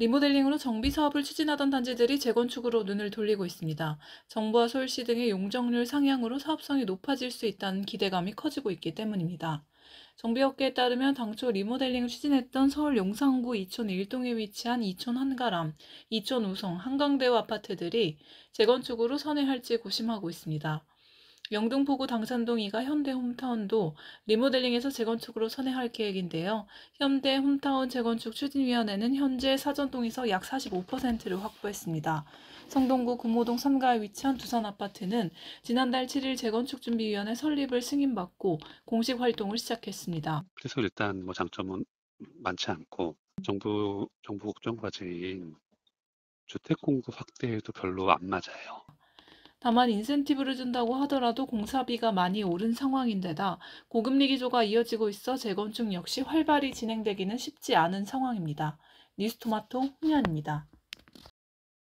리모델링으로 정비 사업을 추진하던 단지들이 재건축으로 눈을 돌리고 있습니다. 정부와 서울시 등의 용적률 상향으로 사업성이 높아질 수 있다는 기대감이 커지고 있기 때문입니다. 정비업계에 따르면 당초 리모델링을 추진했던 서울 용산구 이촌 1동에 위치한 이촌 한가람, 이촌 우성, 한강대우 아파트들이 재건축으로 선회할지 고심하고 있습니다. 영등포구 당산동이가 현대 홈타운도 리모델링에서 재건축으로 선회할 계획인데요. 현대 홈타운 재건축 추진위원회는 현재 사전동에서 약 45%를 확보했습니다. 성동구 금호동 3가에 위치한 두산 아파트는 지난달 7일 재건축준비위원회 설립을 승인받고 공식 활동을 시작했습니다. 그래서 일단 뭐 장점은 많지 않고 정부 정부 걱정과제인 주택 공급 확대에도 별로 안 맞아요. 다만 인센티브를 준다고 하더라도 공사비가 많이 오른 상황인데다 고금리 기조가 이어지고 있어 재건축 역시 활발히 진행되기는 쉽지 않은 상황입니다. 뉴스토마토 홍연입니다.